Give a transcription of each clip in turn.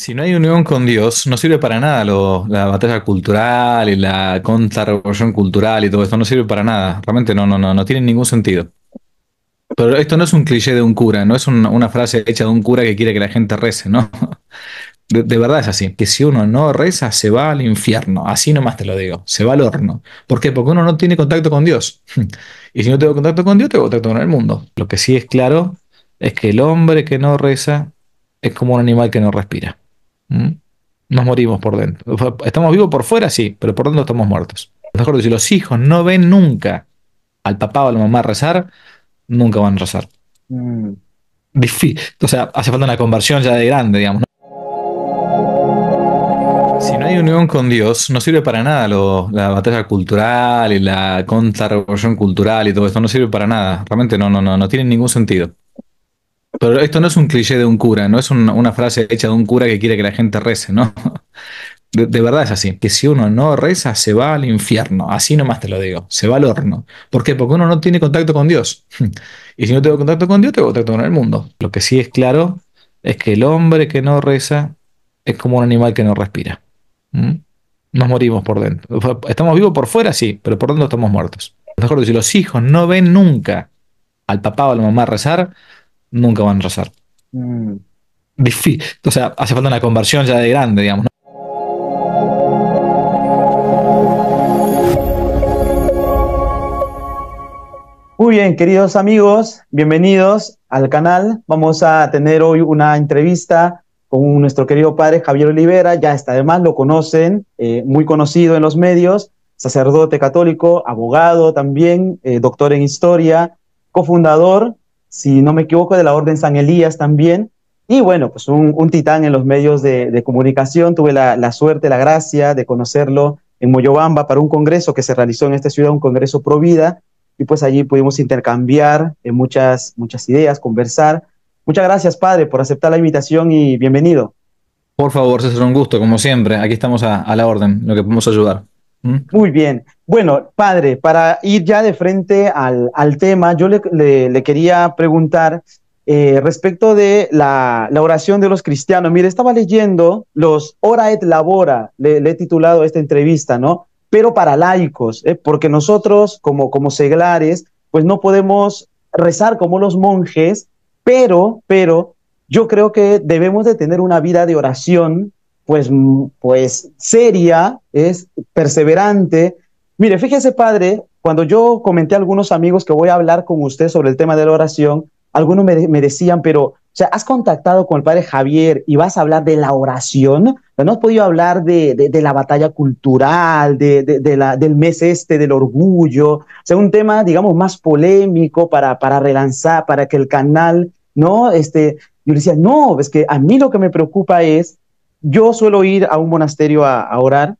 Si no hay unión con Dios, no sirve para nada la batalla cultural y la contrarrevolución cultural y todo esto, no sirve para nada. Realmente no, no, no, no tiene ningún sentido. Pero esto no es un cliché de un cura, no es una frase hecha de un cura que quiere que la gente rece, ¿no? De, de, verdad es así, que si uno no reza, se va al infierno, así nomás te lo digo, se va al horno. ¿Por qué? Porque uno no tiene contacto con Dios. Y si no tengo contacto con Dios, tengo contacto con el mundo. Lo que sí es claro es que el hombre que no reza es como un animal que no respira. ¿Mm? Nos morimos por dentro. Estamos vivos por fuera, sí, pero por dentro estamos muertos. Mejor si los hijos no ven nunca al papá o a la mamá rezar, nunca van a rezar. Mm. Entonces hace falta una conversión ya de grande, digamos. Si no hay unión con Dios, no sirve para nada la batalla cultural y la contrarrevolución cultural y todo esto, no sirve para nada. Realmente no, no, no, no tiene ningún sentido. Pero esto no es un cliché de un cura, no es una, frase hecha de un cura que quiere que la gente rece, ¿no? De, verdad es así, que si uno no reza, se va al infierno, así nomás te lo digo, se va al horno. ¿Por qué? Porque uno no tiene contacto con Dios. Y si no tengo contacto con Dios, tengo contacto con el mundo. Lo que sí es claro es que el hombre que no reza es como un animal que no respira. ¿Mm? Nos morimos por dentro. Estamos vivos por fuera, sí, pero por dentro estamos muertos. Mejor si los hijos no ven nunca al papá o a la mamá rezar, nunca van a rezar. Mm. o sea, hace falta una conversión ya de grande, digamos. Muy bien, queridos amigos, bienvenidos al canal. Vamos a tener hoy una entrevista con nuestro querido padre Javier Olivera, ya está, además lo conocen, eh, muy conocido en los medios, sacerdote católico, abogado también, eh, doctor en historia, cofundador si no me equivoco, de la Orden San Elías también. Y bueno, pues un, titán en los medios de, comunicación. Tuve la, suerte, la gracia de conocerlo en Moyobamba para un congreso que se realizó en esta ciudad, un congreso pro vida. Y pues allí pudimos intercambiar eh, muchas, muchas ideas, conversar. Muchas gracias, padre, por aceptar la invitación y bienvenido. Por favor, César, un gusto, como siempre. Aquí estamos a la orden, lo que podemos ayudar. ¿Mm? Muy bien. Bueno, padre, para ir ya de frente al, tema, yo le, quería preguntar eh, respecto de la, oración de los cristianos. Mire, estaba leyendo los Ora et Labora, le, he titulado esta entrevista, ¿no? Pero para laicos, ¿eh? porque nosotros como, como seglares, pues no podemos rezar como los monjes, pero, pero yo creo que debemos de tener una vida de oración pues, pues seria, es perseverante. Mire, fíjese, padre, cuando yo comenté a algunos amigos que voy a hablar con usted sobre el tema de la oración, algunos me, decían, pero, o sea, has contactado con el padre Javier y vas a hablar de la oración, no has podido hablar de, de, la batalla cultural, de, de, la, del mes este, del orgullo, o sea, un tema, digamos, más polémico para, para relanzar, para que el canal, ¿no? Este, yo le decía, no, es que a mí lo que me preocupa es yo suelo ir a un monasterio a, orar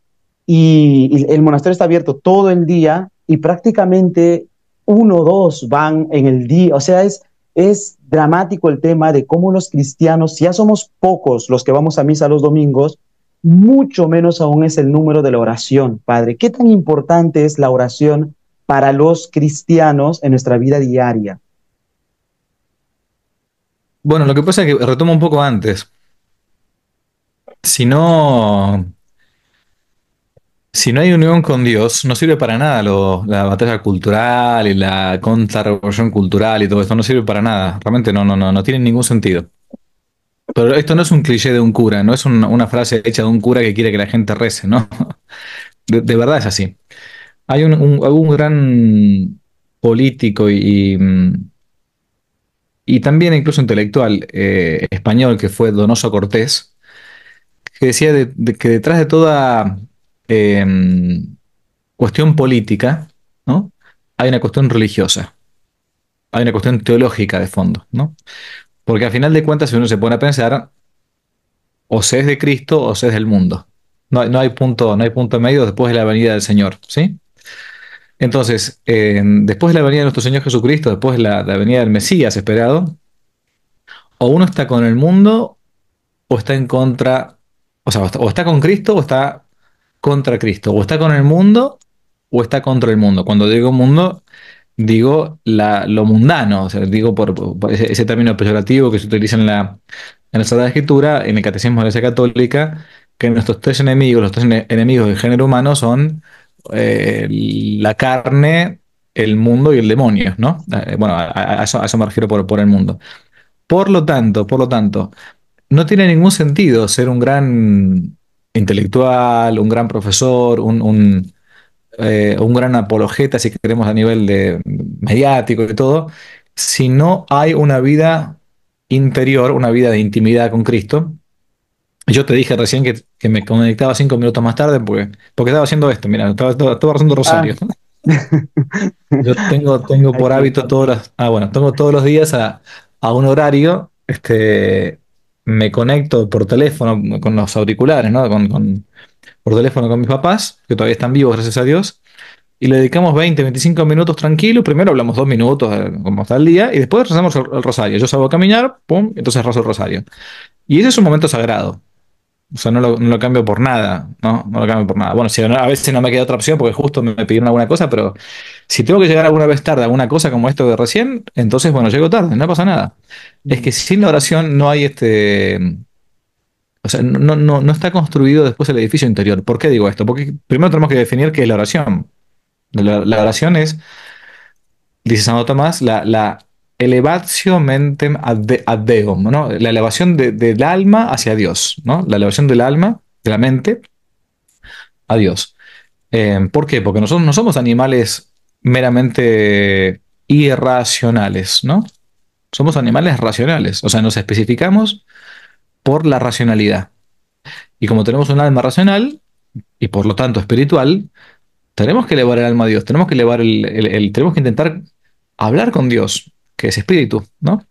y, el monasterio está abierto todo el día y prácticamente uno o dos van en el día. O sea, es, es dramático el tema de cómo los cristianos, si ya somos pocos los que vamos a misa los domingos, mucho menos aún es el número de la oración, Padre. ¿Qué tan importante es la oración para los cristianos en nuestra vida diaria? Bueno, lo que pasa es que retomo un poco antes si no, si no hay unión con Dios, no sirve para nada la batalla cultural y la contrarrevolución cultural y todo esto, no sirve para nada. Realmente no, no, no, no tiene ningún sentido. Pero esto no es un cliché de un cura, no es una frase hecha de un cura que quiere que la gente rece, ¿no? De, verdad es así. Hay un, gran político mm, y, también incluso intelectual eh, español que fue Donoso Cortés, que decía que detrás de toda em, cuestión política, ¿no? Hay una cuestión religiosa, hay una cuestión teológica de fondo, ¿no? Porque al final de cuentas, si uno se pone a pensar, o se es de Cristo o se es del mundo. No, hay, punto, no hay punto medio después de la venida del Señor, ¿sí? Entonces, em, después de la venida de nuestro Señor Jesucristo, después la, la venida del Mesías esperado, o uno está con el mundo o está en contra o sea, o está con Cristo o está contra Cristo, o está con el mundo o está contra el mundo. Cuando digo mundo, digo lo mundano, o sea, digo por, ese, término peyorativo que se utiliza en la, en la Sagrada Escritura, en el Catecismo de la Iglesia Católica, que nuestros tres enemigos, los tres enemigos del género humano son eh, la carne, el mundo y el demonio, ¿no? Eh, bueno, a, eso, me refiero por el mundo. Por lo tanto, por lo tanto, no tiene ningún sentido ser un gran intelectual, un gran profesor, un, eh, un, gran apologeta, si queremos, a nivel de mediático y todo, si no hay una vida interior, una vida de intimidad con Cristo. Yo te dije recién que, me conectaba cinco minutos más tarde porque, porque estaba haciendo esto, mira, estaba, haciendo Rosario. Ah. Yo tengo, tengo por hábito todos los, ah, bueno, tengo todos los días a, a un horario este, me conecto por teléfono con los auriculares, ¿no? Con, por teléfono con mis papás, que todavía están vivos, gracias a Dios, y le dedicamos 20, 25 minutos tranquilos. Primero hablamos dos minutos, eh, como está el día, y después rezamos el, rosario. Yo salgo a caminar, pum, entonces rezo el rosario. Y ese es un momento sagrado. O sea, no lo, cambio por nada, ¿no? No lo cambio por nada. Bueno, a veces no me queda otra opción porque justo me, pidieron alguna cosa, pero si tengo que llegar alguna vez tarde a alguna cosa como esto de recién, entonces, bueno, llego tarde, no pasa nada. Es que mm. sin la oración no hay este... O sea, no, está construido después el edificio interior. ¿Por qué digo esto? Porque primero tenemos que definir qué es la oración. La, oración es, dice Santo Tomás, la, la elevatio mentem ad, deum, ¿no? La elevación del alma hacia Dios, ¿no? La elevación del alma, de la mente, a Dios. Em, ¿Por qué? Porque nosotros no somos animales meramente irracionales, ¿no? Somos animales racionales, o sea, nos especificamos por la racionalidad. Y como tenemos un alma racional, y por lo tanto espiritual, tenemos que elevar el alma a Dios, tenemos que elevar tenemos que intentar hablar con Dios, que es espíritu, ¿no?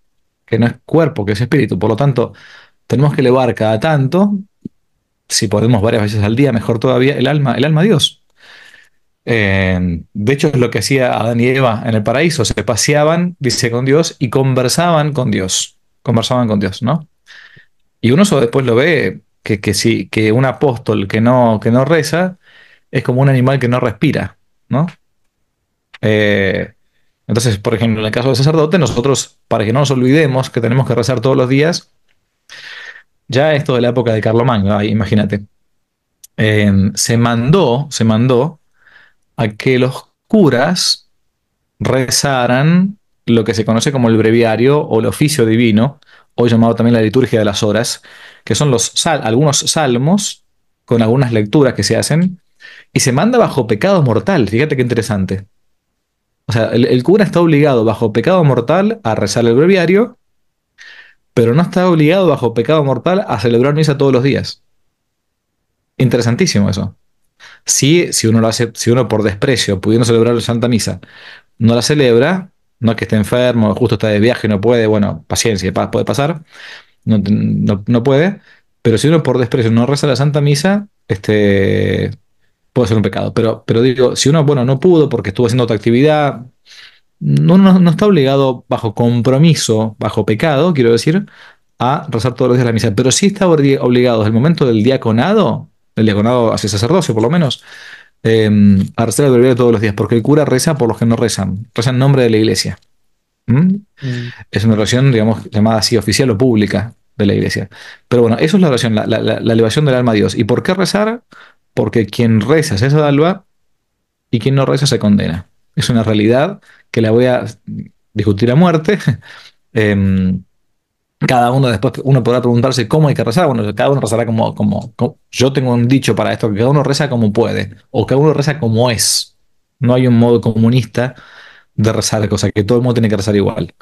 Que no es cuerpo, que es espíritu. Por lo tanto, tenemos que elevar cada tanto, si podemos varias veces al día, mejor todavía, el alma, el alma a Dios. Eh, de hecho, es lo que hacía Adán y Eva en el paraíso. Se paseaban, dice, con Dios y conversaban con Dios. Conversaban con Dios, ¿no? Y uno eso después lo ve que, que, que un apóstol que no, que no reza es como un animal que no respira, ¿no? Eh, entonces, por ejemplo, en el caso del sacerdote, nosotros, para que no nos olvidemos que tenemos que rezar todos los días, ya esto de la época de Carlomagno, imagínate, em, se mandó, se mandó a que los curas rezaran lo que se conoce como el breviario o el oficio divino, hoy llamado también la liturgia de las horas, que son algunos salmos con algunas lecturas que se hacen, y se manda bajo pecado mortal. Fíjate qué interesante. O sea, el, cura está obligado bajo pecado mortal a rezar el breviario, pero no está obligado bajo pecado mortal a celebrar misa todos los días. Interesantísimo eso. Si, si uno lo hace, por desprecio, pudiendo celebrar la Santa Misa, no la celebra, no es que esté enfermo, justo está de viaje, no puede, bueno, paciencia, puede pasar, no, no, no puede, pero si uno por desprecio no reza la Santa Misa, este, puede ser un pecado. Pero, pero digo, si uno, bueno, no pudo porque estuvo haciendo otra actividad, no, no, está obligado bajo compromiso, bajo pecado, quiero decir, a rezar todos los días la misa. Pero sí está obligado desde el momento del diaconado, el diaconado hacia el sacerdocio por lo menos, em, a rezar el breviario todos los días, porque el cura reza por los que no rezan, reza en nombre de la iglesia. ¿Mm? Mm. Es una oración, digamos, llamada así oficial o pública de la iglesia. Pero bueno, eso es la oración, la elevación del alma a Dios. ¿Y por qué rezar? porque quien reza se salva y quien no reza se condena. Es una realidad que la voy a discutir a muerte. Em, cada uno después uno podrá preguntarse cómo hay que rezar. Bueno, cada uno rezará como, como, yo tengo un dicho para esto, que cada uno reza como puede, o cada uno reza como es. No hay un modo comunista de rezar, cosa que todo el mundo tiene que rezar igual.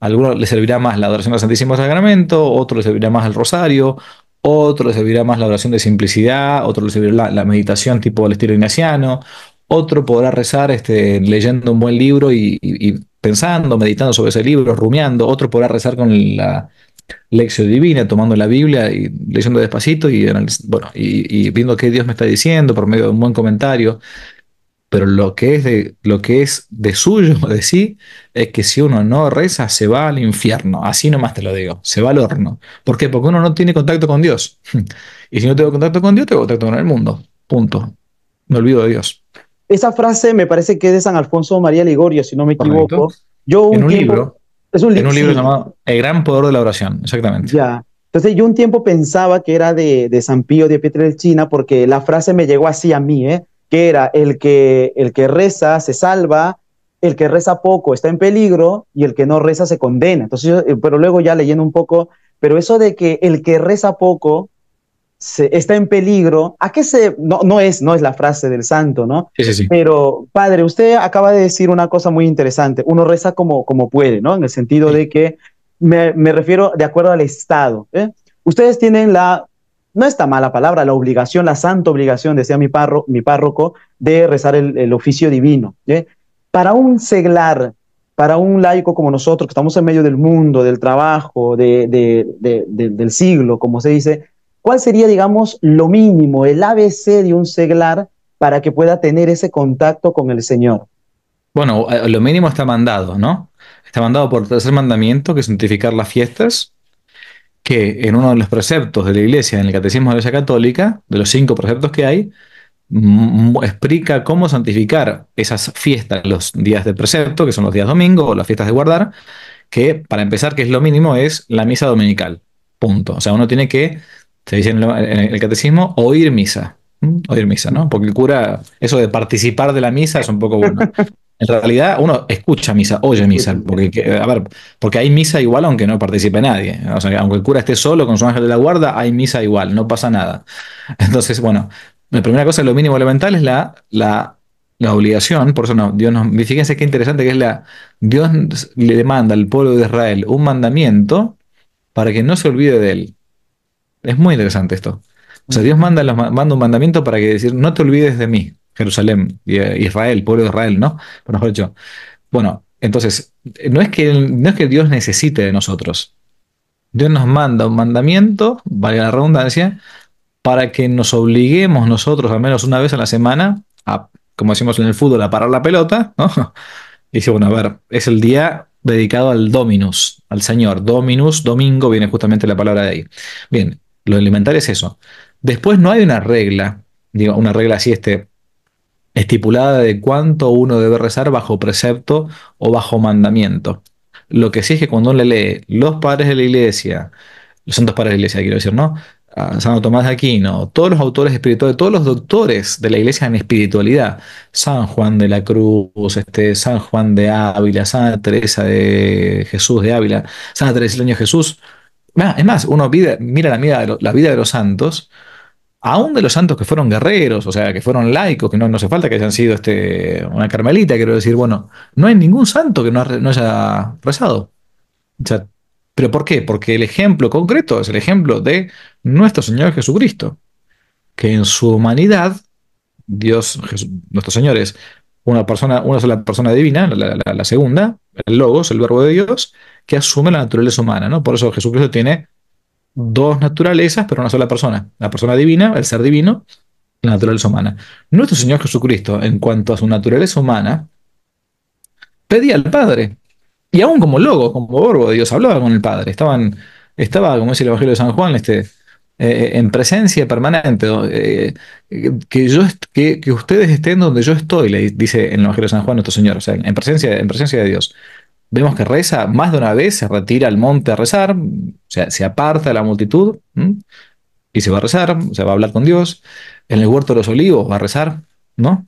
A algunos le servirá más la adoración al Santísimo Sacramento, otro le servirá más el rosario, otro le servirá más la oración de simplicidad, otro le servirá la, meditación tipo al estilo ignaciano, otro podrá rezar este, leyendo un buen libro y, pensando, meditando sobre ese libro, rumiando, otro podrá rezar con la lección divina, tomando la Biblia y leyendo despacito y, bueno, y viendo qué Dios me está diciendo por medio de un buen comentario pero lo que es de, lo que es de suyo, de sí, es que si uno no reza, se va al infierno. Así nomás te lo digo, se va al horno. ¿Por qué? Porque uno no tiene contacto con Dios. Y si no tengo contacto con Dios, tengo contacto con el mundo. Punto. Me olvido de Dios. Esa frase me parece que es de San Alfonso María Ligorio, si no me equivoco. Yo en un libro. Es un en un libro llamado El gran poder de la oración, exactamente. Ya. Entonces yo un tiempo pensaba que era de, de San Pío de Pietrelcina China porque la frase me llegó así a mí, ¿eh? que era el que, el que reza se salva, el que reza poco está en peligro y el que no reza se condena. Entonces, eh, pero luego ya leyendo un poco, pero eso de que el que reza poco se, está en peligro, ¿a qué se...? No, es, no es la frase del santo, ¿no? Sí, sí, sí. Pero, padre, usted acaba de decir una cosa muy interesante. Uno reza como, como puede, ¿no? En el sentido de que me, refiero de acuerdo al estado. ¿eh? Ustedes tienen la no está mala palabra, la obligación, la santa obligación, decía mi, mi párroco, de rezar el, oficio divino. Para un seglar, para un laico como nosotros, que estamos en medio del mundo, del trabajo, del siglo, como se dice, ¿cuál sería, digamos, lo mínimo, el ABC de un seglar para que pueda tener ese contacto con el Señor? Bueno, eh, lo mínimo está mandado, ¿no? Está mandado por tercer mandamiento, que es santificar las fiestas, que en uno de los preceptos de la Iglesia, en el Catecismo de la Iglesia Católica, de los cinco preceptos que hay, explica cómo santificar esas fiestas, los días de precepto, que son los días domingo o las fiestas de guardar, que para empezar, que es lo mínimo, es la misa dominical. Punto. O sea, uno tiene que, se dice en, en el catecismo, oír misa. Oír misa, ¿no? Porque el cura, eso de participar de la misa es un poco bueno. En realidad, uno escucha misa, oye misa, porque, a ver, porque hay misa igual aunque no participe nadie. O sea, aunque el cura esté solo con su ángel de la guarda, hay misa igual, no pasa nada. Entonces, bueno, la primera cosa, lo mínimo elemental es la, la, obligación, por eso no, Dios nos, fíjense qué interesante que es la, Dios le demanda al pueblo de Israel un mandamiento para que no se olvide de él. Es muy interesante esto. O sea, Dios manda, manda un mandamiento para que decir, no te olvides de mí. Jerusalén, eh, Israel, pueblo de Israel, ¿no? Por mejor Bueno, entonces, no es, que, no es que Dios necesite de nosotros. Dios nos manda un mandamiento, valga la redundancia, para que nos obliguemos nosotros, al menos una vez a la semana, a, como decimos en el fútbol, a parar la pelota, ¿no? Y dice, bueno, a ver, es el día dedicado al Dominus, al Señor. Dominus, domingo, viene justamente la palabra de ahí. Bien, lo elemental es eso. Después no hay una regla, digo, una regla así, este, estipulada de cuánto uno debe rezar bajo precepto o bajo mandamiento. Lo que sí es que cuando uno le lee los padres de la iglesia, los santos padres de la iglesia, quiero decir, ¿no? Santo Tomás de Aquino, todos los autores espirituales, todos los doctores de la iglesia en espiritualidad, San Juan de la Cruz, este, San Juan de Ávila, Santa Teresa de Jesús de Ávila, Santa Teresa del Niño Jesús. Es más, uno mira la vida de los santos aún de los santos que fueron guerreros, o sea, que fueron laicos, que no, hace falta que hayan sido este, una carmelita, quiero decir, bueno, no hay ningún santo que no, haya rezado. ¿Pero por qué? Porque el ejemplo concreto es el ejemplo de nuestro Señor Jesucristo, que en su humanidad, Dios, nuestro Señor es una persona, una sola persona divina, la, segunda, el Logos, el Verbo de Dios, que asume la naturaleza humana, ¿no? Por eso Jesucristo tiene dos naturalezas, pero una sola persona. La persona divina, el ser divino, la naturaleza humana. Nuestro Señor Jesucristo, en cuanto a su naturaleza humana, pedía al Padre. Y aún como logo, como borbo de Dios, hablaba con el Padre. Estaban, estaba, como dice el Evangelio de San Juan, este, eh, eh, en presencia permanente. Eh, que, yo, que, que, ustedes estén donde yo estoy, le dice en el Evangelio de San Juan nuestro Señor, o sea, en presencia, en presencia de Dios. Vemos que reza más de una vez, se retira al monte a rezar, o sea, se aparta de la multitud y se va a rezar, o va a hablar con Dios. En el huerto de los olivos va a rezar, ¿no?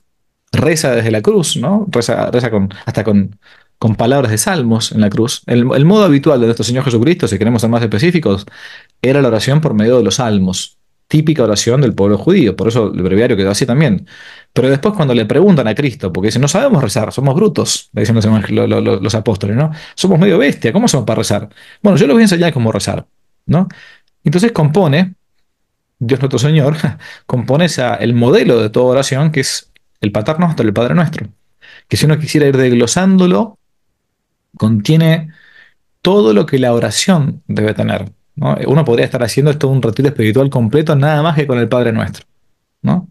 Reza desde la cruz, ¿no? Reza, reza con, hasta con, con palabras de salmos en la cruz. el modo habitual de nuestro Señor Jesucristo, si queremos ser más específicos, era la oración por medio de los salmos, típica oración del pueblo judío, por eso el breviario quedó así también. Pero después cuando le preguntan a Cristo, porque dicen, no sabemos rezar, somos brutos, le dicen los, apóstoles, ¿no? Somos medio bestia, ¿cómo somos para rezar? Bueno, yo les voy a enseñar cómo rezar, ¿no? Entonces compone, Dios nuestro Señor, compone el modelo de toda oración, que es el Pater el Padre Nuestro. Que si uno quisiera ir desglosándolo, contiene todo lo que la oración debe tener. Uno podría estar haciendo esto un retiro espiritual completo, nada más que con el Padre Nuestro. ¿no?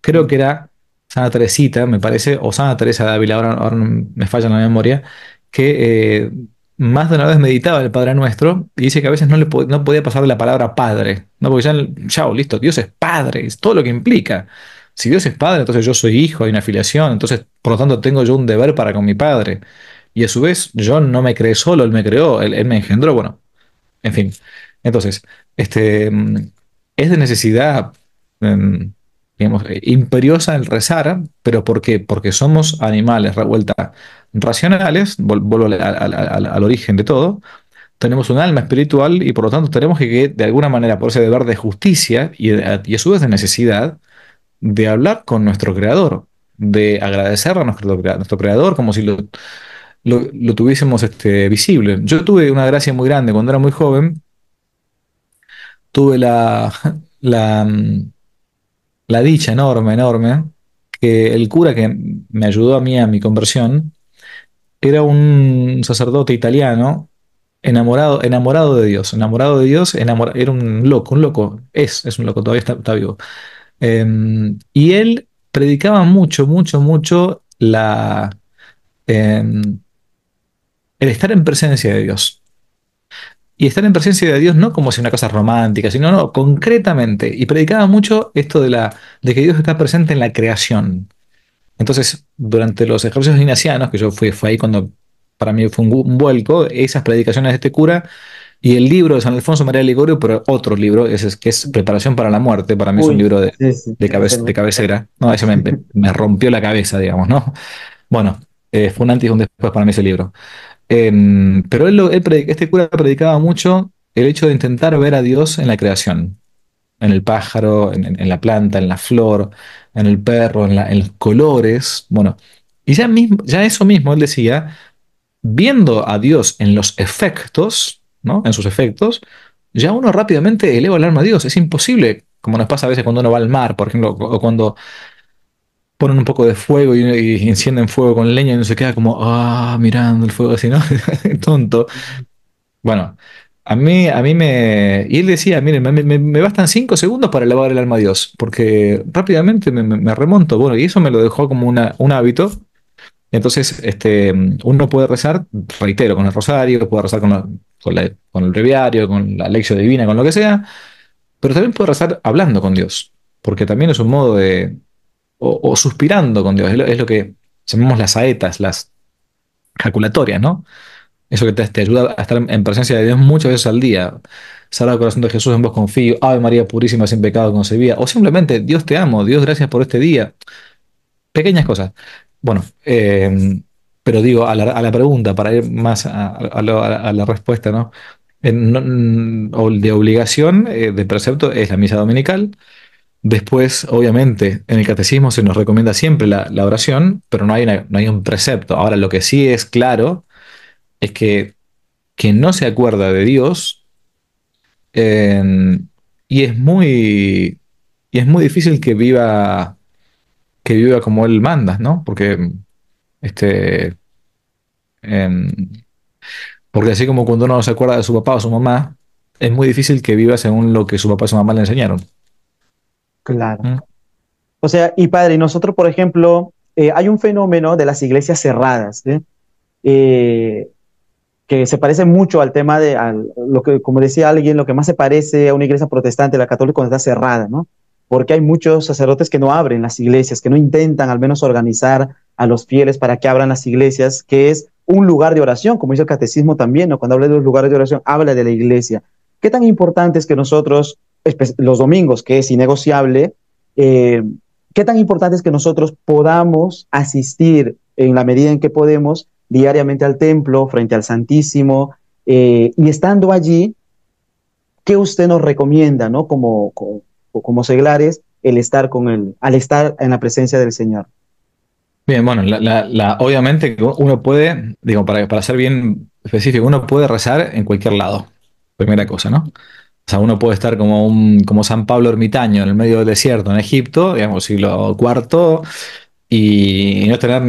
Creo mm. que era Santa Teresita, me parece, o Santa Teresa de Ávila, ahora, me falla la memoria, que eh, más de una vez meditaba el Padre Nuestro y dice que a veces no, le no podía pasar de la palabra Padre, ¿no? porque ya, chao, listo, Dios es Padre, es todo lo que implica. Si Dios es Padre, entonces yo soy hijo, hay una afiliación, entonces por lo tanto tengo yo un deber para con mi Padre. Y a su vez, yo no me creé solo, Él me creó, él me engendró. Bueno, en fin. Entonces, este, mm, es de necesidad, mm, digamos, eh, imperiosa el rezar, pero ¿por qué? Porque somos animales, revuelta, racionales, vuelvo al, origen de todo, tenemos un alma espiritual y por lo tanto tenemos que, de alguna manera, por ese deber de justicia y, eh, y a su vez de necesidad, de hablar con nuestro creador, de agradecer nuestro, a nuestro creador como si lo lo, tuviésemos este, visible. Yo tuve una gracia muy grande cuando era muy joven. Tuve la, la, mm, la dicha enorme, enorme, que el cura que me ayudó a mí a mi conversión era un sacerdote italiano enamorado, enamorado de Dios, enamorado de Dios, era un loco, un loco, es, es un loco, todavía está, vivo. Em, y él predicaba mucho, mucho, mucho la, em, el estar en presencia de Dios. Y estar en presencia de Dios no como si una cosa romántica, sino no, concretamente. Y predicaba mucho esto de, la, de que Dios está presente en la creación. Entonces, durante los ejercicios ignacianos, que yo fui, fue ahí cuando para mí fue un, vuelco, esas predicaciones de este cura y el libro de San Alfonso María Ligorio, pero otro libro, ese es, que es Preparación para la Muerte, para mí es un libro de, de, cabecera. No, eso me rompió la cabeza, digamos, ¿no? Bueno, eh, fue un antes y un después para mí ese libro. Em, pero este cura predicaba mucho el hecho de intentar ver a Dios en la creación, en el pájaro, en, la planta, en la flor, en el perro, en, los colores. Bueno, y ya, ya eso mismo él decía, viendo a Dios en los efectos, ¿no? en sus efectos, ya uno rápidamente eleva el alma a Dios. Es imposible, como nos pasa a veces cuando uno va al mar, por ejemplo, o cuando ponen un poco de fuego y, encienden fuego con leña y uno se queda como, ah, mirando el fuego así, ¿no? Tonto. Bueno, a mí, a mí me... Y él decía, miren, me, bastan cinco segundos para lavar el alma a Dios, porque rápidamente me, remonto. Bueno, y eso me lo dejó como una, un hábito. Entonces, este, uno puede rezar, reitero, con el rosario, puede rezar con, con, con el breviario, con la lección divina, con lo que sea, pero también puede rezar hablando con Dios, porque también es un modo de, o, suspirando con Dios. Es lo, que llamamos las saetas, las calculatorias, ¿no? Eso que te, ayuda a estar en presencia de Dios muchas veces al día. el corazón de Jesús, en vos confío. Ave María purísima, sin pecado concebía. O simplemente, Dios te amo, Dios gracias por este día. Pequeñas cosas. Bueno, eh, pero digo, a la, pregunta, para ir más a, la respuesta, ¿no? de obligación, eh, de precepto, es la misa dominical. Después, obviamente, en el catecismo se nos recomienda siempre la, oración, pero no hay, no hay, un precepto. Ahora, lo que sí es claro es que quien no se acuerda de Dios, y, es muy, y es muy difícil que viva, que viva como Él manda, ¿no? Porque, este, em, porque así como cuando uno no se acuerda de su papá o su mamá, es muy difícil que viva según lo que su papá o su mamá le enseñaron. Claro. O sea, y padre, nosotros, por ejemplo, eh, hay un fenómeno de las iglesias cerradas, eh, que se parece mucho al tema de, lo que, como decía alguien, lo que más se parece a una iglesia protestante, la católica, cuando está cerrada, ¿no? Porque hay muchos sacerdotes que no abren las iglesias, que no intentan al menos organizar a los fieles para que abran las iglesias, que es un lugar de oración, como dice el catecismo también, ¿no? Cuando habla de los lugares de oración, habla de la iglesia. ¿Qué tan importante es que nosotros los domingos, que es innegociable, eh, qué tan importante es que nosotros podamos asistir en la medida en que podemos diariamente al templo, frente al Santísimo, eh, y estando allí, ¿qué usted nos recomienda, ¿no? Como, como, como seglares, el estar con él, al estar en la presencia del Señor. Bien, bueno, obviamente uno puede, digo, para, para ser bien específico, uno puede rezar en cualquier lado, primera cosa, ¿no? O sea, uno puede estar como, un, como San Pablo ermitaño en el medio del desierto en Egipto, digamos, siglo IV, y no tener,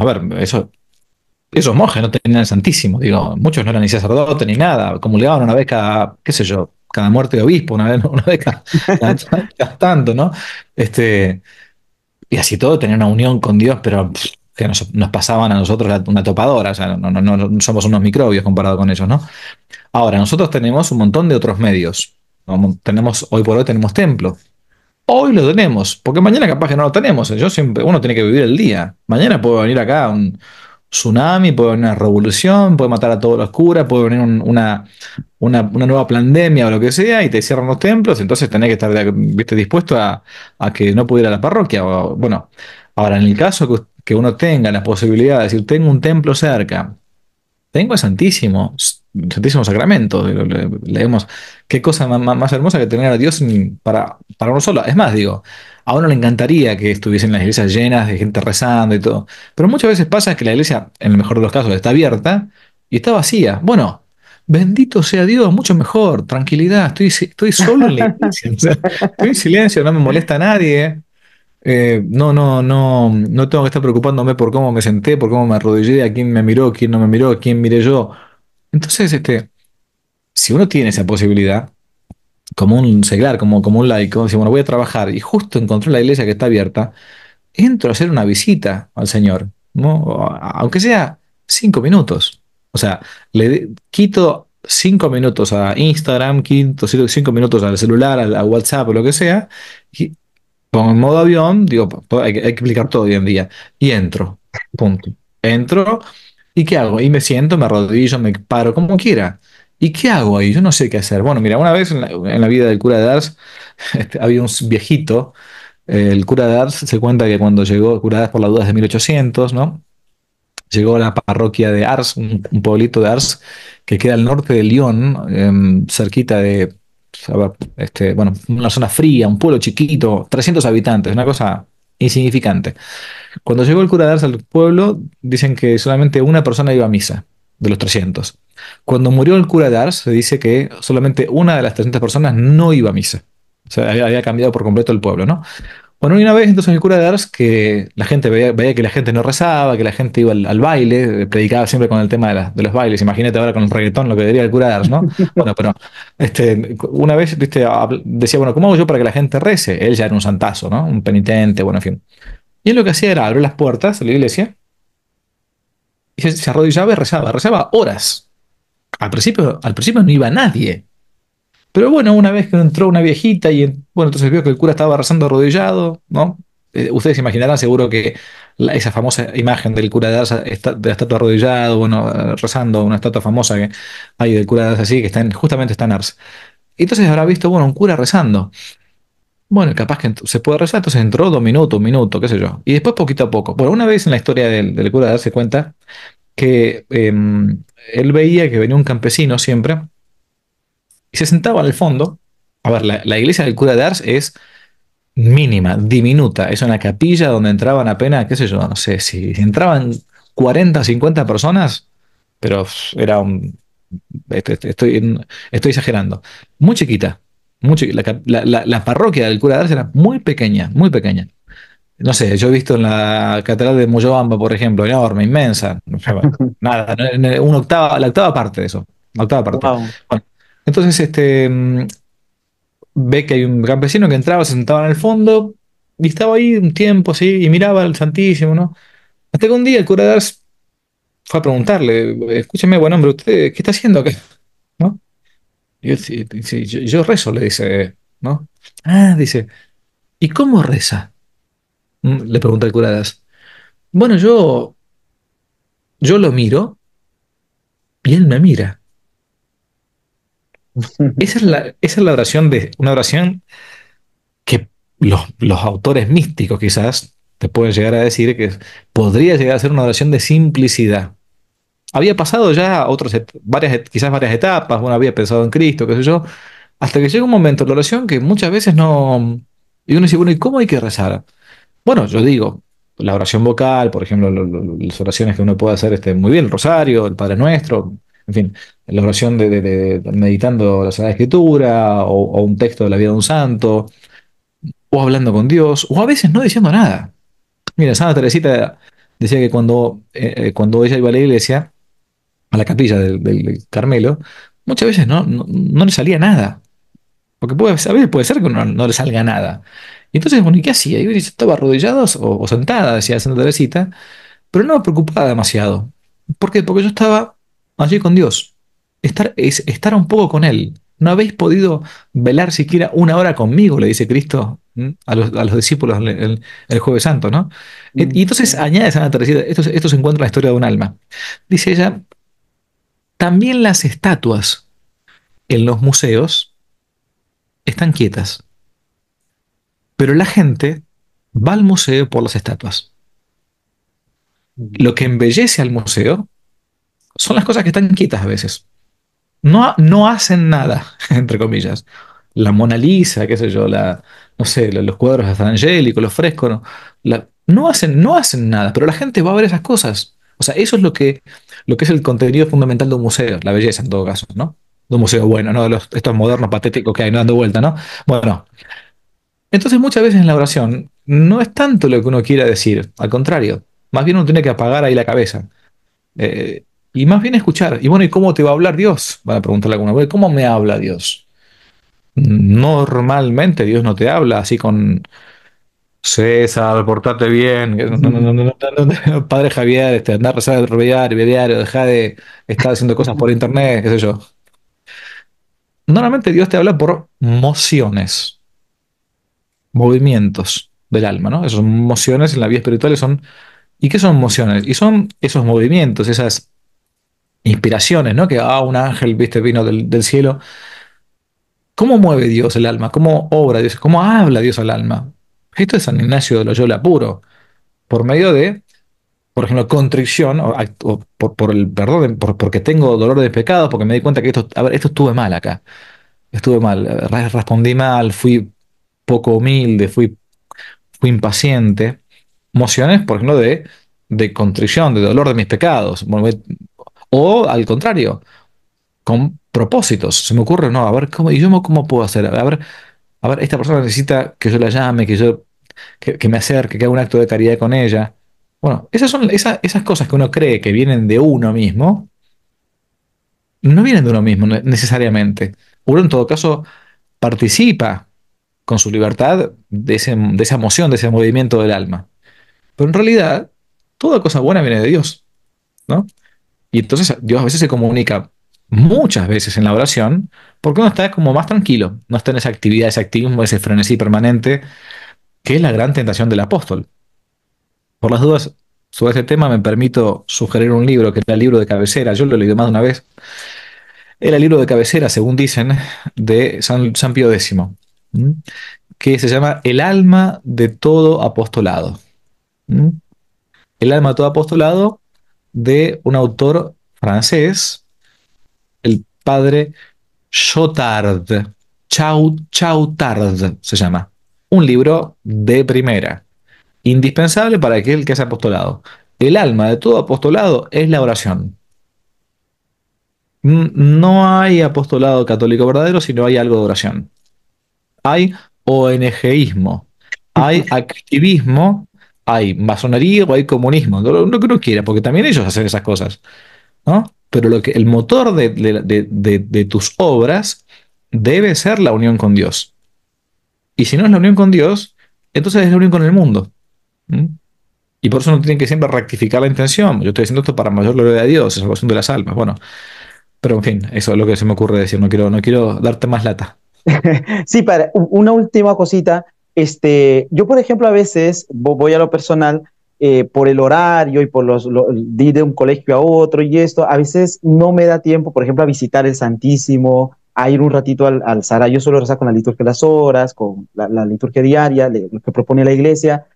a ver, eso esos monjes no tenían el Santísimo, digo, muchos no eran ni sacerdotes ni nada, daban una vez cada, qué sé yo, cada muerte de obispo, una vez, una vez cada, tanto, ¿no? Este, y así todo, tenían una unión con Dios, pero que nos, pasaban a nosotros una topadora, o sea, no, no, no, somos unos microbios comparado con ellos, ¿no? Ahora, nosotros tenemos un montón de otros medios. Tenemos, hoy por hoy tenemos templo. Hoy lo tenemos, porque mañana capaz que no lo tenemos. Yo siempre, uno tiene que vivir el día. Mañana puede venir acá un tsunami, puede venir una revolución, puede matar a todos los curas, puede venir una, una, nueva pandemia o lo que sea y te cierran los templos, entonces tenés que estar dispuesto a, que no pudiera la parroquia. bueno, ahora en el caso que que uno tenga la posibilidad de decir, tengo un templo cerca, tengo el Santísimo, Santísimo Sacramento, leemos, qué cosa más, hermosa que tener a Dios para, para uno solo. Es más, digo, a uno le encantaría que estuviesen las iglesias llenas de gente rezando y todo, pero muchas veces pasa que la iglesia, en el mejor de los casos, está abierta y está vacía. Bueno, bendito sea Dios, mucho mejor, tranquilidad, estoy, estoy solo en la iglesia, estoy en silencio, no me molesta nadie, eh, no, no, no, no tengo que estar preocupándome por cómo me senté, por cómo me arrodillé, a quién me miró, quién no me miró, quién miré yo. Entonces, este, si uno tiene esa posibilidad, como un seglar, como, como un laico, si bueno, voy a trabajar y justo encontré la iglesia que está abierta, entro a hacer una visita al Señor, ¿no? aunque sea cinco minutos. O sea, le quito cinco minutos a Instagram, quito cinco minutos al celular, a, a WhatsApp o lo que sea, y en modo avión, digo, pues hay que, explicar todo hoy en día. Y entro, punto. Entro, ¿y qué hago? Y me siento, me arrodillo, me paro, como quiera. ¿Y qué hago ahí? Yo no sé qué hacer. Bueno, mira, una vez en la, vida del cura de Ars este, había un viejito. Eh, el cura de Ars se cuenta que cuando llegó, cura de Ars por las dudas de 1800, ¿no? Llegó a la parroquia de Ars, un, pueblito de Ars, que queda al norte de Lyon, em, cerquita de, este, bueno, una zona fría, un pueblo chiquito, 300 habitantes, una cosa insignificante. Cuando llegó el cura Dars al pueblo, dicen que solamente una persona iba a misa, de los 300. Cuando murió el cura Dars, se dice que solamente una de las 300 personas no iba a misa. O sea, había cambiado por completo el pueblo, ¿no? Bueno, una vez entonces el cura de Ars que la gente veía, que la gente no rezaba, que la gente iba al, baile, eh, predicaba siempre con el tema de, los bailes. Imagínate ahora con el reggaetón lo que diría el cura de Ars, ¿no? bueno, pero este, una vez decía, bueno, ¿cómo hago yo para que la gente rece? Él ya era un santazo, ¿no? Un penitente, bueno, en fin. Y él lo que hacía era abrir las puertas de la iglesia y se, arrodillaba y rezaba, rezaba horas. Al principio, al principio no iba nadie. Pero bueno, una vez que entró una viejita y bueno, entonces vio que el cura estaba rezando arrodillado, ¿no? Eh, ustedes se imaginarán seguro que esa famosa imagen del cura de Arsa, de la estatua arrodillado, bueno, eh, rezando, una estatua famosa que hay del cura de Arsa, así, que está justamente está en Ars. Entonces habrá visto, bueno, un cura rezando. Bueno, capaz que se puede rezar, entonces entró dos minutos, un minuto, qué sé yo. Y después poquito a poco. Bueno, una vez en la historia del, de cura se cuenta que em, él veía que venía un campesino siempre y se en al fondo. A ver, la, iglesia del cura de Ars es mínima, diminuta. Es una capilla donde entraban apenas, qué sé yo, no sé, si entraban 40 o 50 personas, pero era un... Este, este, estoy, estoy exagerando. Muy chiquita. La, parroquia del cura de Ars era muy pequeña, muy pequeña. No sé, yo he visto en la catedral de Moyobamba, por ejemplo, enorme, inmensa. Nada, una octava, la octava parte de eso. octava parte. Entonces, este, mm, ve que hay un campesino que entraba, se sentaba en el fondo y estaba ahí un tiempo así y miraba al Santísimo, ¿no? Hasta que un día el cura fue a preguntarle, escúcheme, buen hombre, ¿usted qué está haciendo yo, rezo, le dice, ¿no? Ah, dice, ¿y cómo reza? ¿Mm? Le pregunta el cura Bueno, yo, yo lo miro y él me mira. Esa es la, esa es la oración de una oración que los, los autores místicos quizás te pueden llegar a decir que podría llegar a ser una oración de simplicidad. Había pasado ya otros, varias, quizás varias etapas, uno había pensado en Cristo, qué sé yo, hasta que llega un momento la oración que muchas veces no... Y uno dice, bueno, ¿y cómo hay que rezar? Bueno, yo digo, la oración vocal, por ejemplo, las oraciones que uno puede hacer este, muy bien, el rosario, el Padre Nuestro, en fin, la oración de, meditando la Sagrada Escritura o, un texto de la vida de un santo, o hablando con Dios, o a veces no diciendo nada. Mira, Santa Teresita decía que cuando, eh, eh, cuando ella iba a la iglesia, a la capilla del, Carmelo, muchas veces no, no, le salía nada. Porque a veces puede ser que no, le salga nada. Y entonces, bueno, qué hacía? estaba arrodillada o, o sentada, decía Santa Teresita, pero no me preocupaba demasiado. ¿Por qué? Porque yo estaba allí con Dios. Estar, es estar un poco con Él. No habéis podido velar siquiera una hora conmigo, le dice Cristo a los, discípulos el, Jueves Santo, ¿no? Y entonces mm. añade Santa Teresita, esto, esto se encuentra en la historia de un alma. Dice ella, también las estatuas en los museos están quietas, pero la gente va al museo por las estatuas. Mm. Lo que embellece al museo son las cosas que están quietas a veces. No, no hacen nada, entre comillas. La Mona Lisa, qué sé yo, la, no sé, los cuadros de San Angélico, los frescos, no, no, hacen, no hacen nada, pero la gente va a ver esas cosas. O sea, eso es lo que, lo que es el contenido fundamental de un museo, la belleza en todo caso, ¿no? De un museo bueno, ¿no? De estos modernos patéticos que hay no dando vuelta, ¿no? Bueno, entonces muchas veces en la oración no es tanto lo que uno quiera decir, al contrario, más bien uno tiene que apagar ahí la cabeza. Eh, y más bien escuchar. Y bueno, ¿y cómo te va a hablar Dios? Van a preguntarle alguna vez, ¿cómo me habla Dios? Normalmente Dios no te habla así con César, portate bien, padre Javier, este, andar a rezar, rodear, o dejar de estar haciendo cosas por internet, qué sé yo. Normalmente Dios te habla por mociones, movimientos del alma, ¿no? Esas mociones en la vida espiritual son. ¿Y qué son mociones? Y son esos movimientos, esas inspiraciones, ¿no? Que, ah, un ángel, viste, vino del, cielo. ¿Cómo mueve Dios el alma? ¿Cómo obra Dios? ¿Cómo habla Dios al alma? Esto es San Ignacio de Loyola puro, por medio de, por ejemplo, contrición, por, el perdón, porque tengo dolor de pecados, porque me di cuenta que esto, a ver, esto estuve mal acá, estuve mal, respondí mal, fui poco humilde, fui, impaciente. Mociones, por ejemplo, de, de contrición, de dolor de mis pecados. Bueno, o al contrario, con propósitos. Se me ocurre, no, a ver cómo, y yo cómo puedo hacer, a ver, a ver, esta persona necesita que yo la llame, que yo, me acerque, que haga un acto de caridad con ella. Bueno, esas son esas, cosas que uno cree que vienen de uno mismo, no vienen de uno mismo necesariamente. Uno en todo caso participa con su libertad de, de esa emoción, de ese movimiento del alma. Pero en realidad, toda cosa buena viene de Dios, ¿no? Y entonces Dios a veces se comunica muchas veces en la oración porque uno está como más tranquilo, no está en esa actividad, ese activismo, ese frenesí permanente, que es la gran tentación del apóstol. Por las dudas sobre este tema me permito sugerir un libro que era el libro de cabecera, yo lo leído más de una vez. Era el libro de cabecera, según dicen, de San, San Pío X, que se llama El alma de todo apostolado. El alma de todo apostolado de un autor francés, el padre Chautard Chautard se llama. Un libro de primera, indispensable para aquel que es apostolado. El alma de todo apostolado es la oración. No hay apostolado católico verdadero si no hay algo de oración. Hay ONGismo, hay activismo hay masonería o hay comunismo, lo, que uno quiera, porque también ellos hacen esas cosas, ¿no? Pero lo que, el motor de, tus obras debe ser la unión con Dios. Y si no es la unión con Dios, entonces es la unión con el mundo. Y por eso no tienen que siempre rectificar la intención. Yo estoy diciendo esto para mayor gloria de Dios, es cuestión de las almas. Bueno, pero en fin, eso es lo que se me ocurre decir. No quiero, no quiero darte más lata. sí, para una última cosita. Este, yo, por ejemplo, a veces voy a lo personal eh, por el horario y por los, lo, de un colegio a otro y esto, a veces no me da tiempo, por ejemplo, a visitar el Santísimo, a ir un ratito al, al Sara. Yo solo rezar con la liturgia de las horas, con la, liturgia diaria, lo que propone la iglesia.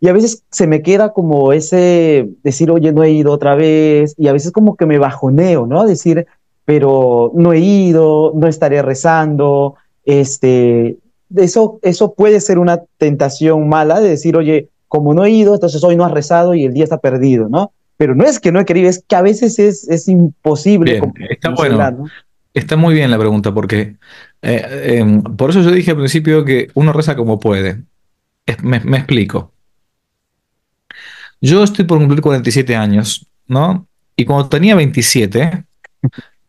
Y a veces se me queda como ese decir, oye, no he ido otra vez. Y a veces como que me bajoneo, ¿no? Decir, pero no he ido, no estaré rezando. Este, eso, eso puede ser una tentación mala de decir, oye, como no he ido, entonces hoy no has rezado y el día está perdido, ¿no? Pero no es que no he querido, es que a veces es, es imposible. está muy bien la pregunta, porque eh, em, por eso yo dije al principio que uno reza como puede. me, me explico. Yo estoy por cumplir 47 años, ¿no? Y cuando tenía 27,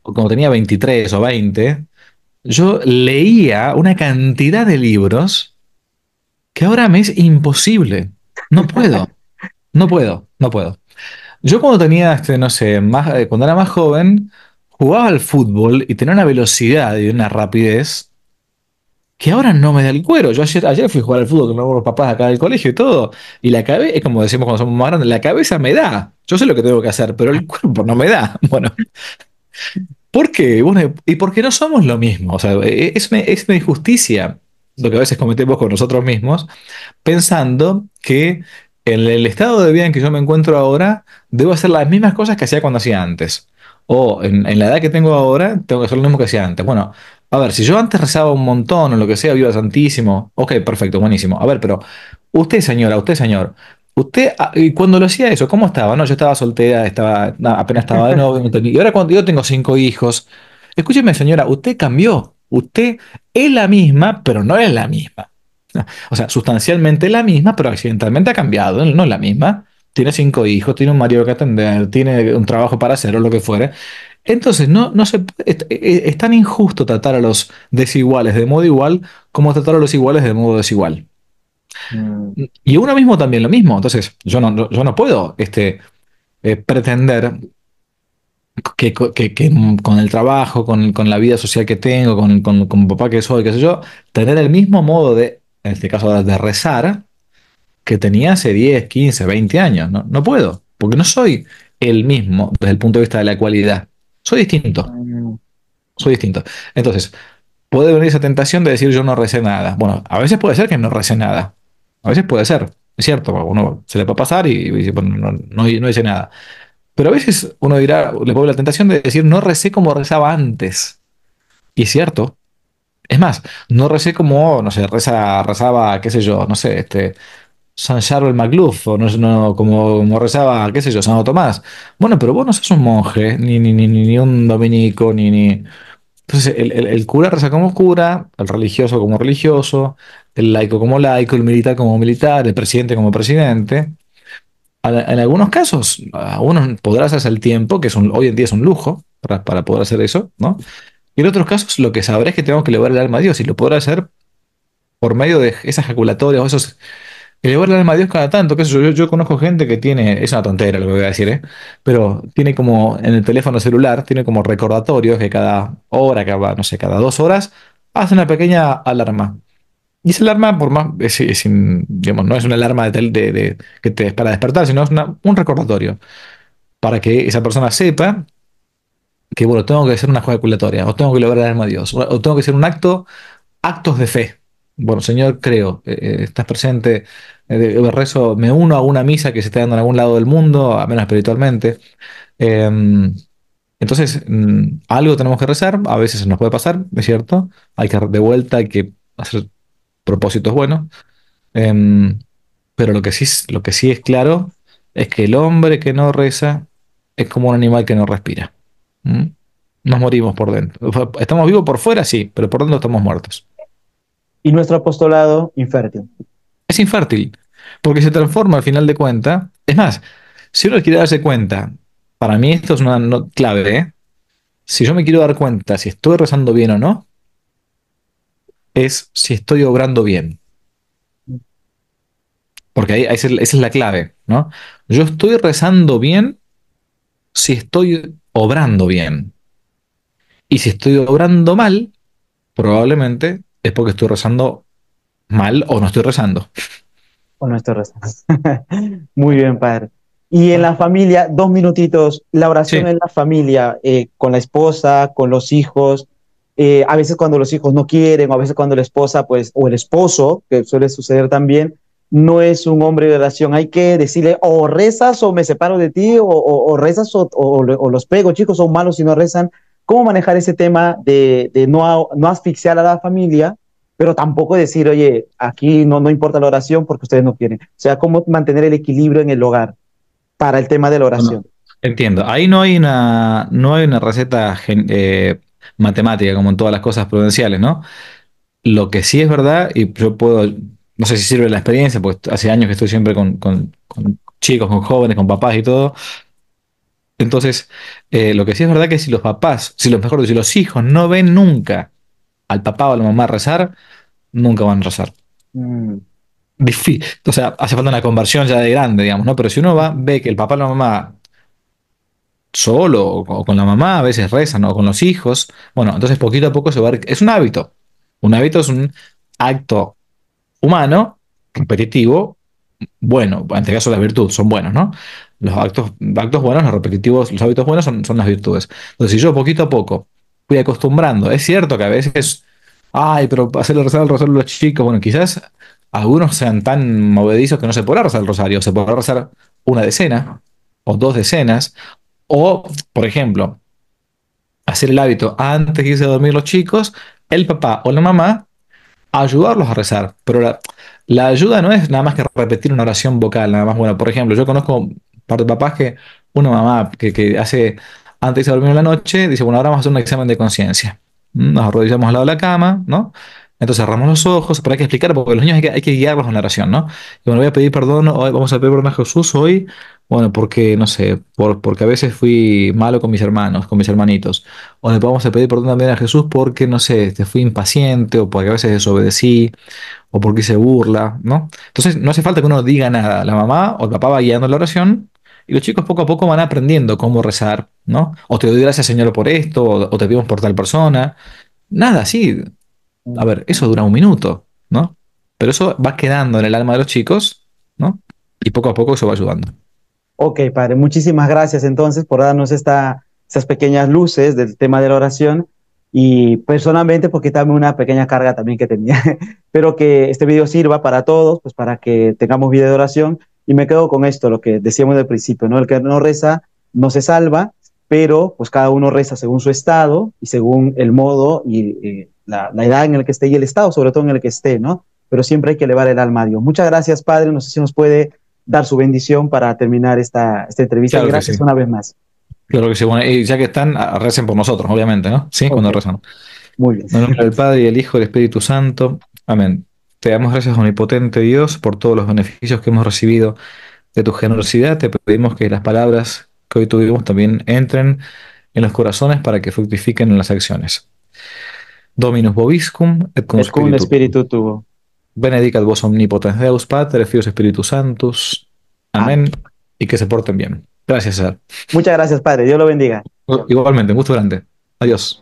o cuando tenía 23 o 20, yo leía una cantidad de libros que ahora me es imposible. No puedo. No puedo, no puedo. Yo cuando tenía, este, no sé, más, eh, cuando era más joven, jugaba al fútbol y tenía una velocidad y una rapidez que ahora no me da el cuero. Yo ayer, fui a jugar al fútbol con los papás acá del colegio y todo, y la cabeza, es como decimos cuando somos más grandes, la cabeza me da. Yo sé lo que tengo que hacer, pero el cuerpo no me da. Bueno, ¿Por qué? Bueno, y porque no somos lo mismo. O sea, e, e, es una, injusticia lo que a veces cometemos con nosotros mismos, pensando que en el estado de vida en que yo me encuentro ahora, debo hacer las mismas cosas que hacía cuando hacía antes. O en, en, la edad que tengo ahora, tengo que hacer lo mismo que hacía antes. Bueno, a ver, si yo antes rezaba un montón o lo que sea, viva santísimo, ok, perfecto, buenísimo. A ver, pero usted, señora, usted, señor, Usted, ah, cuando lo hacía eso, ¿cómo estaba? No, yo estaba soltera, estaba, apenas estaba de novio, y ahora cuando yo tengo cinco hijos, escúcheme señora, usted cambió, usted es la misma, pero no es la misma. Ah, o sea, sustancialmente es la misma, pero accidentalmente ha cambiado, no es la misma. Tiene cinco hijos, tiene un marido que atender, tiene un trabajo para hacer o lo que fuere. Entonces, no, no e, e, es tan injusto tratar a los desiguales de modo igual como tratar a los iguales de modo desigual. Mm. Y uno mismo también lo mismo. Entonces, yo no, yo no puedo este, eh, pretender que, con el trabajo, con, la vida social que tengo, con, con, con, papá que soy, qué sé yo, tener el mismo modo de, en este caso, de rezar que tenía hace 10, 15, 20 años. No, no puedo, porque no soy el mismo desde el punto de vista de la cualidad. Soy distinto. Mm. Soy distinto. Entonces, puede venir esa tentación de decir yo no recé nada. Bueno, a veces puede ser que no recé nada. A veces puede ser, es cierto, uno se le va a pasar y, no, dice nada. Pero a veces uno dirá, le puede la tentación de decir, no recé como rezaba antes. Y es cierto. Es más, no recé como, no sé, rezaba, qué sé yo, no sé, este, San Charles MacLuff, o no, no como, rezaba, qué sé yo, San Tomás. Bueno, pero vos no sos un monje, ni, ni, ni, ni un dominico, ni, ni, entonces, el, el, cura reza como cura, el religioso como religioso, el laico como laico, el militar como militar, el presidente como presidente. En algunos casos, a uno podrá hacerse el tiempo, que hoy en día es un lujo para, poder hacer eso, ¿no? Y en otros casos, lo que sabré es que tenemos que elevar el alma a Dios y lo podrá hacer por medio de esas jaculatorias o esos elevar el alma a Dios cada tanto, que yo, yo, conozco gente que tiene, es una tontera lo que voy a decir, ¿eh? pero tiene como en el teléfono celular, tiene como recordatorios que cada hora, cada, no sé, cada dos horas, hace una pequeña alarma. Y esa alarma, por más, es, digamos, no es una alarma de, que te para despertar, sino es un recordatorio para que esa persona sepa que, bueno, tengo que hacer una calculatoria o tengo que lograr el alma a Dios, o tengo que hacer un acto, actos de fe bueno, Señor, creo, eh, eh, estás presente, eh, rezo, me uno a una misa que se está dando en algún lado del mundo, al menos espiritualmente. Em, entonces, mm, algo tenemos que rezar, a veces nos puede pasar, es cierto, hay que de vuelta, hay que hacer propósitos buenos, em, pero lo que, sí, lo que sí es claro es que el hombre que no reza es como un animal que no respira. Nos morimos por dentro. Estamos vivos por fuera, sí, pero por dentro estamos muertos y nuestro apostolado infértil. Es infértil, porque se transforma al final de cuenta. Es más, si uno quiere darse cuenta, para mí esto es una clave, ¿eh? si yo me quiero dar cuenta si estoy rezando bien o no, es si estoy obrando bien. Porque ahí, esa es la clave, ¿no? Yo estoy rezando bien si estoy obrando bien. Y si estoy obrando mal, probablemente es porque estoy rezando mal o no estoy rezando. O no estoy rezando. Muy bien, padre. Y en la familia, dos minutitos, la oración en la familia, eh, con la esposa, con los hijos, eh, a veces cuando los hijos no quieren, o a veces cuando la esposa, pues, o el esposo, que suele suceder también, no es un hombre de oración. Hay que decirle, o rezas o me separo de ti, o, rezas o, o, los pego, chicos, son malos si no rezan cómo manejar ese tema de, no, asfixiar a la familia, pero tampoco decir, oye, aquí no, importa la oración porque ustedes no quieren. O sea, cómo mantener el equilibrio en el hogar para el tema de la oración. entiendo. Ahí no hay una, no hay una receta eh, matemática como en todas las cosas prudenciales, ¿no? Lo que sí es verdad, y yo puedo, no sé si sirve la experiencia, porque hace años que estoy siempre con chicos, con jóvenes, con papás y todo, entonces, eh, lo que sí es verdad que si los papás, si los mejor, si los hijos no ven nunca al papá o a la mamá rezar, nunca van a rezar. Entonces, mm. O sea, hace falta una conversión ya de grande, digamos, ¿no? Pero si uno va, ve que el papá o la mamá solo o con la mamá a veces rezan o con los hijos, bueno, entonces poquito a poco se va a... Es un hábito. Un hábito es un acto humano, repetitivo, bueno, en este caso la virtud, son buenos, ¿no? Los actos, actos buenos, los repetitivos, los hábitos buenos son, las virtudes. Entonces, si yo poquito a poco fui acostumbrando, es cierto que a veces, ay, pero el rezar el rosario los chicos, bueno, quizás algunos sean tan movedizos que no se podrá rezar el rosario, se podrá rezar una decena o dos decenas, o, por ejemplo, hacer el hábito antes de irse a dormir los chicos, el papá o la mamá ayudarlos a rezar. Pero la, ayuda no es nada más que repetir una oración vocal, nada más. Bueno, por ejemplo, yo conozco Parte de papás que una mamá que, hace antes de dormir en la noche, dice, bueno, ahora vamos a hacer un examen de conciencia. Mm, nos arrodillamos al lado de la cama, ¿no? Entonces cerramos los ojos, pero hay que explicar, porque los niños hay que, guiarlos en la oración, ¿no? Y bueno, voy a pedir perdón, hoy, vamos a pedir perdón a Jesús hoy, bueno, porque, no sé, por, porque a veces fui malo con mis hermanos, con mis hermanitos. O le vamos a pedir perdón también a Jesús porque, no sé, te este, fui impaciente, o porque a veces desobedecí, o porque se burla, ¿no? Entonces no hace falta que uno diga nada, la mamá o el papá va guiando la oración, y los chicos poco a poco van aprendiendo cómo rezar, ¿no? O te doy gracias, Señor, por esto, o, te pido por tal persona. Nada, sí. A ver, eso dura un minuto, ¿no? Pero eso va quedando en el alma de los chicos, ¿no? Y poco a poco eso va ayudando. Ok, padre, muchísimas gracias entonces por darnos estas pequeñas luces del tema de la oración y personalmente porque también una pequeña carga también que tenía. Espero que este video sirva para todos, pues para que tengamos vida de oración y me quedo con esto, lo que decíamos al principio, ¿no? El que no reza no se salva, pero pues cada uno reza según su estado y según el modo y eh, la, edad en el que esté y el estado, sobre todo en el que esté, ¿no? Pero siempre hay que elevar el alma a Dios. Muchas gracias, Padre. No sé si nos puede dar su bendición para terminar esta, esta entrevista. gracias una vez más. Claro que sí. y ya que están, ah, recen por nosotros, obviamente, ¿no? Sí, cuando rezan. Muy bien. En nombre del Padre y del Hijo y del Espíritu Santo. Amén. Te damos gracias, omnipotente Dios, por todos los beneficios que hemos recibido de tu generosidad. Te pedimos que las palabras que hoy tuvimos también entren en los corazones para que fructifiquen en las acciones. Dominus Bobiscum, et cum, spiritu, tuo. Benedicat vos omnipotens Deus, Pater, Fios Espíritu Santos. Amén. Y que se porten bien. Gracias, César. Muchas gracias, Padre. Dios lo bendiga. Igualmente, un gusto grande. Adiós.